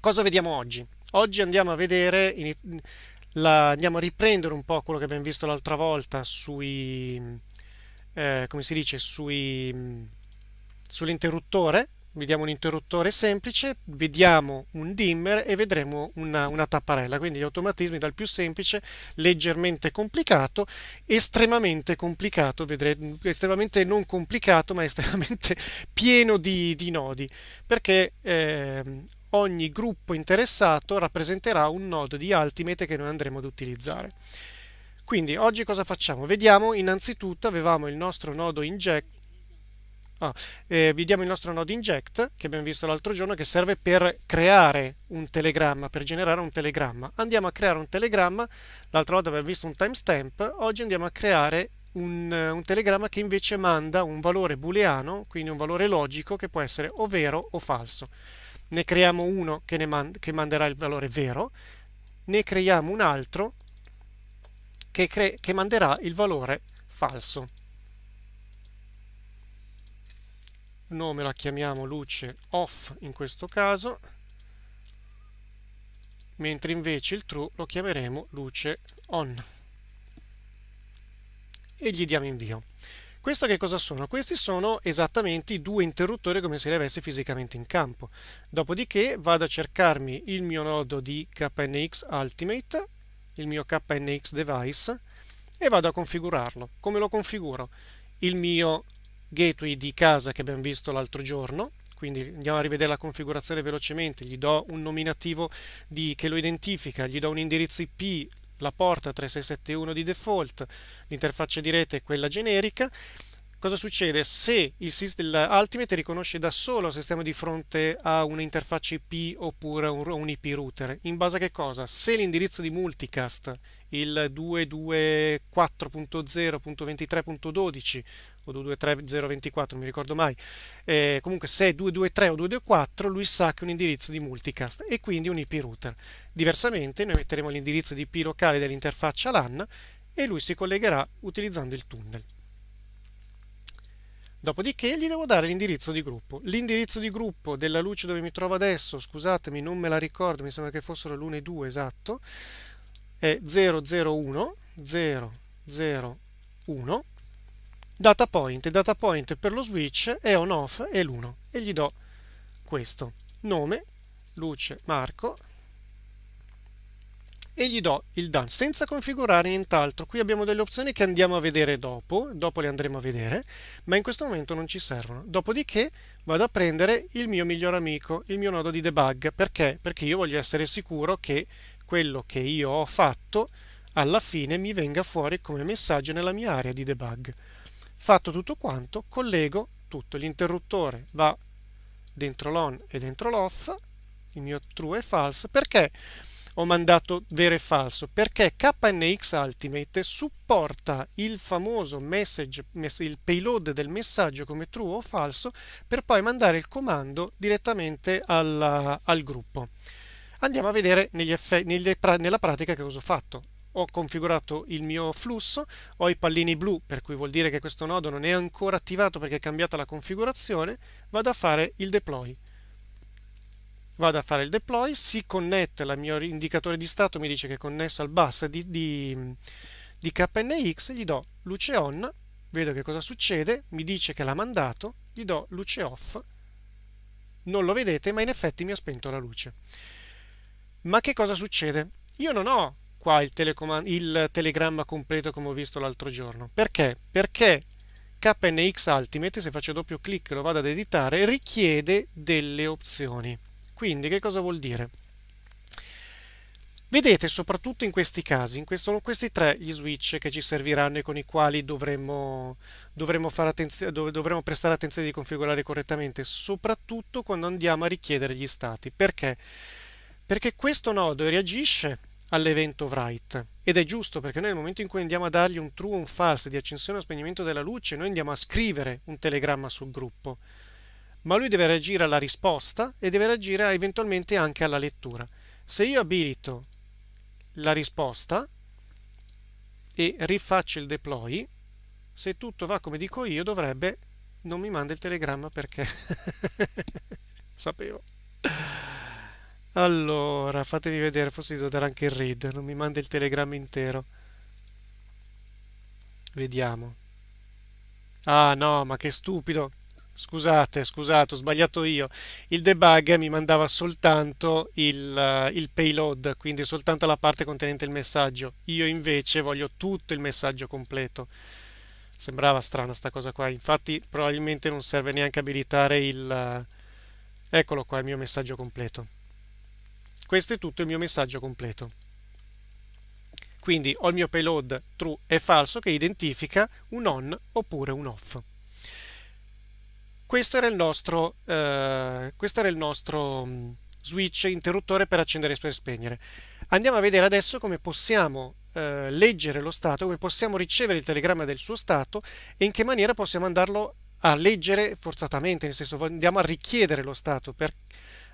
Cosa vediamo oggi? Oggi andiamo a vedere, la, andiamo a riprendere un po' quello che abbiamo visto l'altra volta sui, eh, come si dice, sull'interruttore. Vediamo un interruttore semplice, vediamo un dimmer e vedremo una, una tapparella. Quindi gli automatismi dal più semplice, leggermente complicato, estremamente complicato, vedrete, estremamente non complicato ma estremamente pieno di, di nodi. Perché... Eh, ogni gruppo interessato rappresenterà un nodo di Ultimate che noi andremo ad utilizzare. Quindi oggi cosa facciamo? Vediamo innanzitutto avevamo il nostro nodo inject Ah, eh, vediamo il nostro nodo inject che abbiamo visto l'altro giorno che serve per creare un telegramma, per generare un telegramma. Andiamo a creare un telegramma, l'altra volta abbiamo visto un timestamp, oggi andiamo a creare un, un telegramma che invece manda un valore booleano, quindi un valore logico che può essere o vero o falso ne creiamo uno che, man che manderà il valore vero, ne creiamo un altro che, che manderà il valore falso. Nome la chiamiamo luce off in questo caso, mentre invece il true lo chiameremo luce on e gli diamo invio. Questo che cosa sono? Questi sono esattamente i due interruttori come se li avessi fisicamente in campo. Dopodiché vado a cercarmi il mio nodo di KNX Ultimate, il mio KNX Device, e vado a configurarlo. Come lo configuro? Il mio gateway di casa che abbiamo visto l'altro giorno, quindi andiamo a rivedere la configurazione velocemente, gli do un nominativo di, che lo identifica, gli do un indirizzo IP, la porta 3671 di default, l'interfaccia di rete è quella generica cosa succede? Se l'Ultimate riconosce da solo se stiamo di fronte a un'interfaccia IP oppure a un, un IP router, in base a che cosa? Se l'indirizzo di multicast, il 224.0.23.12 o 223.0.24, non mi ricordo mai, eh, comunque se è 223 o 224 lui sa che è un indirizzo di multicast e quindi un IP router. Diversamente noi metteremo l'indirizzo di IP locale dell'interfaccia LAN e lui si collegherà utilizzando il tunnel. Dopodiché gli devo dare l'indirizzo di gruppo. L'indirizzo di gruppo della luce dove mi trovo adesso, scusatemi, non me la ricordo, mi sembra che fossero l'1 e 2 esatto, è 001 001 data point. Data point per lo switch è on off e l'1 e gli do questo nome, luce, Marco e gli do il DAN senza configurare nient'altro. Qui abbiamo delle opzioni che andiamo a vedere dopo, dopo le andremo a vedere, ma in questo momento non ci servono. Dopodiché vado a prendere il mio miglior amico, il mio nodo di debug. Perché? Perché io voglio essere sicuro che quello che io ho fatto alla fine mi venga fuori come messaggio nella mia area di debug. Fatto tutto quanto, collego tutto. L'interruttore va dentro l'on e dentro l'off, il mio true e false, Perché? ho mandato vero e falso perché KNX Ultimate supporta il famoso message, il payload del messaggio come true o falso per poi mandare il comando direttamente al, al gruppo. Andiamo a vedere negli negli, nella pratica che cosa ho fatto ho configurato il mio flusso, ho i pallini blu, per cui vuol dire che questo nodo non è ancora attivato perché è cambiata la configurazione, vado a fare il deploy vado a fare il deploy, si connette, il mio indicatore di stato mi dice che è connesso al bus di, di, di KNX, gli do luce on, vedo che cosa succede, mi dice che l'ha mandato, gli do luce off, non lo vedete ma in effetti mi ha spento la luce. Ma che cosa succede? Io non ho qua il, il telegramma completo come ho visto l'altro giorno. Perché? Perché KNX Ultimate, se faccio doppio clic e lo vado ad editare, richiede delle opzioni. Quindi che cosa vuol dire? Vedete soprattutto in questi casi, in questo, sono questi tre gli switch che ci serviranno e con i quali dovremo, dovremo, dovremo prestare attenzione di configurare correttamente, soprattutto quando andiamo a richiedere gli stati. Perché? Perché questo nodo reagisce all'evento write ed è giusto perché noi nel momento in cui andiamo a dargli un true o un false di accensione o spegnimento della luce, noi andiamo a scrivere un telegramma sul gruppo ma lui deve reagire alla risposta e deve reagire eventualmente anche alla lettura. Se io abilito la risposta e rifaccio il deploy, se tutto va come dico io dovrebbe... non mi manda il telegramma perché... sapevo. Allora, fatemi vedere, forse devo dare anche il read, non mi manda il telegramma intero. Vediamo. Ah no, ma che stupido! scusate, scusate, ho sbagliato io, il debug mi mandava soltanto il, eh, il, payload, quindi soltanto la parte contenente il messaggio. Io invece voglio tutto il messaggio completo. Sembrava strana sta cosa qua, infatti probabilmente non serve neanche abilitare il... Eh, eccolo qua, il mio messaggio completo. Questo è tutto il mio messaggio completo. Quindi ho il mio payload true e falso che identifica un on oppure un off. Questo era il nostro, eh, questo era il nostro mm, switch interruttore per accendere e per spegnere. Andiamo a vedere adesso come possiamo eh, leggere lo stato, come possiamo ricevere il telegramma del suo stato e in che maniera possiamo andarlo a leggere forzatamente, nel senso andiamo a richiedere lo stato. Per...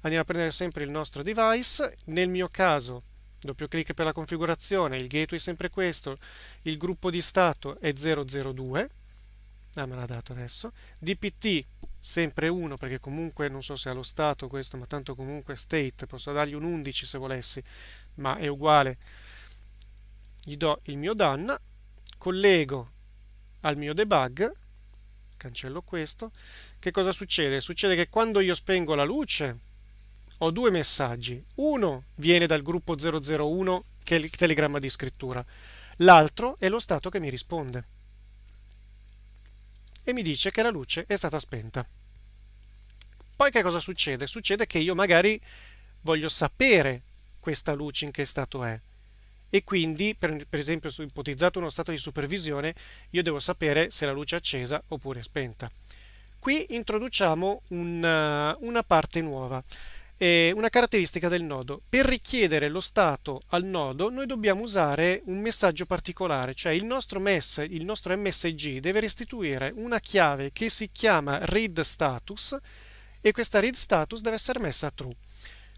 Andiamo a prendere sempre il nostro device, nel mio caso doppio clic per la configurazione, il gateway è sempre questo, il gruppo di stato è 002, ah me l'ha dato adesso, dpt sempre 1 perché comunque non so se ha lo stato questo ma tanto comunque state posso dargli un 11 se volessi ma è uguale gli do il mio danna collego al mio debug cancello questo che cosa succede? succede che quando io spengo la luce ho due messaggi uno viene dal gruppo 001 che è il telegramma di scrittura l'altro è lo stato che mi risponde e mi dice che la luce è stata spenta. Poi che cosa succede? Succede che io magari voglio sapere questa luce in che stato è e quindi per, per esempio ipotizzato uno stato di supervisione io devo sapere se la luce è accesa oppure è spenta. Qui introduciamo una, una parte nuova eh, una caratteristica del nodo. Per richiedere lo stato al nodo noi dobbiamo usare un messaggio particolare, cioè il nostro MES, il nostro MSG deve restituire una chiave che si chiama read status e questa read status deve essere messa a true.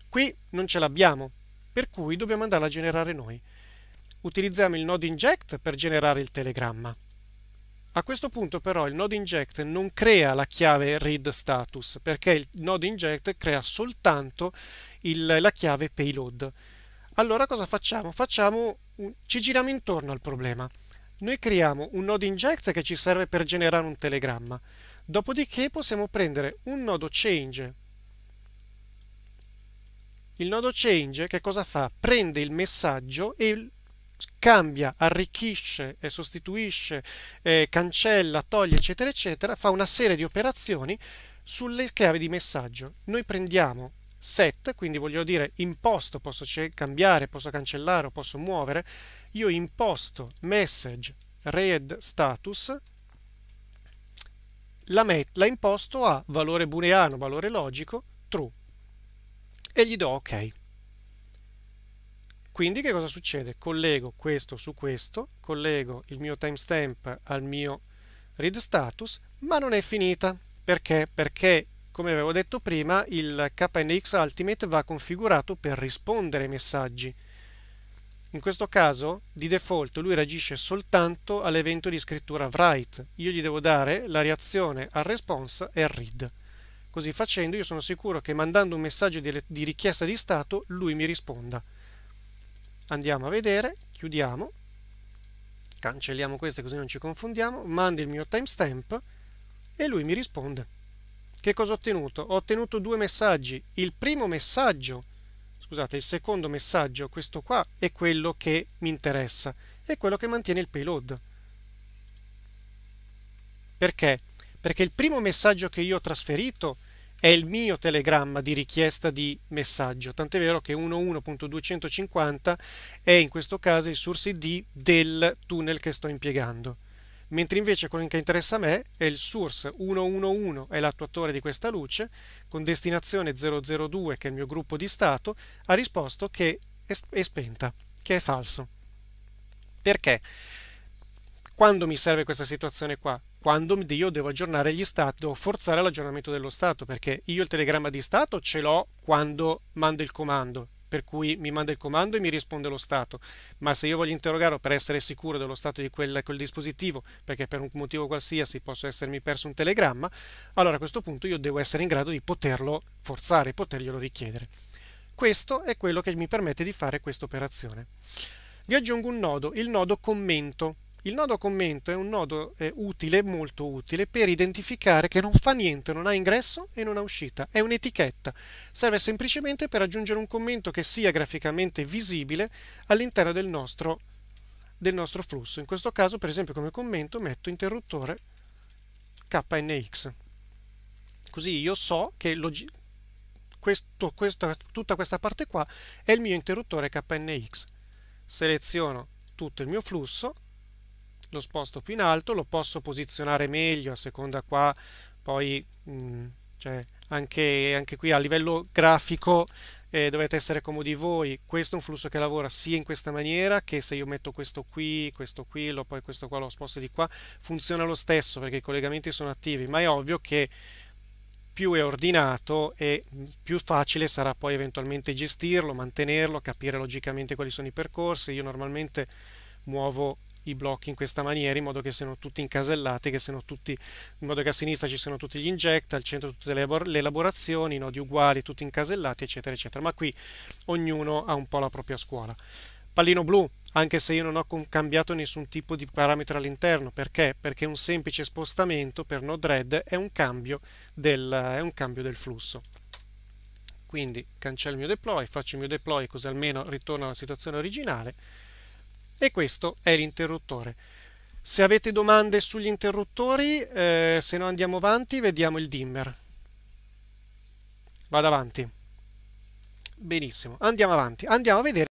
Qui non ce l'abbiamo, per cui dobbiamo andarla a generare noi. Utilizziamo il nodo inject per generare il telegramma. A questo punto però il node inject non crea la chiave read status perché il node inject crea soltanto il, la chiave payload. Allora cosa facciamo? facciamo un, ci giriamo intorno al problema. Noi creiamo un node inject che ci serve per generare un telegramma. Dopodiché possiamo prendere un nodo change. Il nodo change che cosa fa? Prende il messaggio e cambia, arricchisce, sostituisce, eh, cancella, toglie, eccetera, eccetera, fa una serie di operazioni sulle chiavi di messaggio. Noi prendiamo set, quindi voglio dire imposto, posso cambiare, posso cancellare o posso muovere, io imposto message read status, la, met, la imposto a valore booleano, valore logico, true, e gli do ok. Quindi che cosa succede? Collego questo su questo, collego il mio timestamp al mio read status, ma non è finita. Perché? Perché, come avevo detto prima, il KNX Ultimate va configurato per rispondere ai messaggi. In questo caso, di default, lui reagisce soltanto all'evento di scrittura write. Io gli devo dare la reazione al response e al read. Così facendo io sono sicuro che mandando un messaggio di richiesta di stato lui mi risponda andiamo a vedere, chiudiamo, cancelliamo queste così non ci confondiamo, mando il mio timestamp e lui mi risponde. Che cosa ho ottenuto? Ho ottenuto due messaggi. Il primo messaggio, scusate, il secondo messaggio, questo qua, è quello che mi interessa, è quello che mantiene il payload. Perché? Perché il primo messaggio che io ho trasferito è il mio telegramma di richiesta di messaggio, tant'è vero che 11.250 è in questo caso il source ID del tunnel che sto impiegando, mentre invece quello che interessa a me è il source 111, è l'attuatore di questa luce, con destinazione 002 che è il mio gruppo di stato, ha risposto che è spenta, che è falso. Perché? Quando mi serve questa situazione qua? quando io devo aggiornare gli stati, devo forzare l'aggiornamento dello stato, perché io il telegramma di stato ce l'ho quando mando il comando, per cui mi manda il comando e mi risponde lo stato, ma se io voglio interrogarlo per essere sicuro dello stato di quel, quel, dispositivo, perché per un motivo qualsiasi posso essermi perso un telegramma, allora a questo punto io devo essere in grado di poterlo forzare, poterglielo richiedere. Questo è quello che mi permette di fare questa operazione. Vi aggiungo un nodo, il nodo commento. Il nodo commento è un nodo eh, utile, molto utile, per identificare che non fa niente, non ha ingresso e non ha uscita. È un'etichetta. Serve semplicemente per aggiungere un commento che sia graficamente visibile all'interno del nostro, del nostro flusso. In questo caso, per esempio, come commento metto interruttore KNX. Così io so che questo, questo, tutta questa parte qua è il mio interruttore KNX. Seleziono tutto il mio flusso lo sposto più in alto, lo posso posizionare meglio a seconda qua, poi mh, mm, cioè anche, anche, qui a livello grafico eh, dovete essere comodi voi, questo è un flusso che lavora sia in questa maniera che se io metto questo qui, questo qui, lo, poi questo qua lo sposto di qua, funziona lo stesso perché i collegamenti sono attivi, ma è ovvio che più è ordinato e più facile sarà poi eventualmente gestirlo, mantenerlo, capire logicamente quali sono i percorsi, io normalmente muovo i blocchi in questa maniera in modo che siano tutti incasellati, che siano tutti, in modo che a sinistra ci siano tutti gli inject, al centro tutte le, elaborazioni, i nodi uguali, tutti incasellati, eccetera, eccetera. Ma qui ognuno ha un po' la propria scuola. Pallino blu, anche se io non ho cambiato nessun tipo di parametro all'interno, perché? Perché un semplice spostamento per Node-RED è, è un cambio del flusso quindi cancello il mio deploy, faccio il mio deploy così almeno ritorno alla situazione originale e questo è l'interruttore. Se avete domande sugli interruttori, eh, se no andiamo avanti, vediamo il dimmer. Vado avanti. Benissimo, andiamo avanti, andiamo a vedere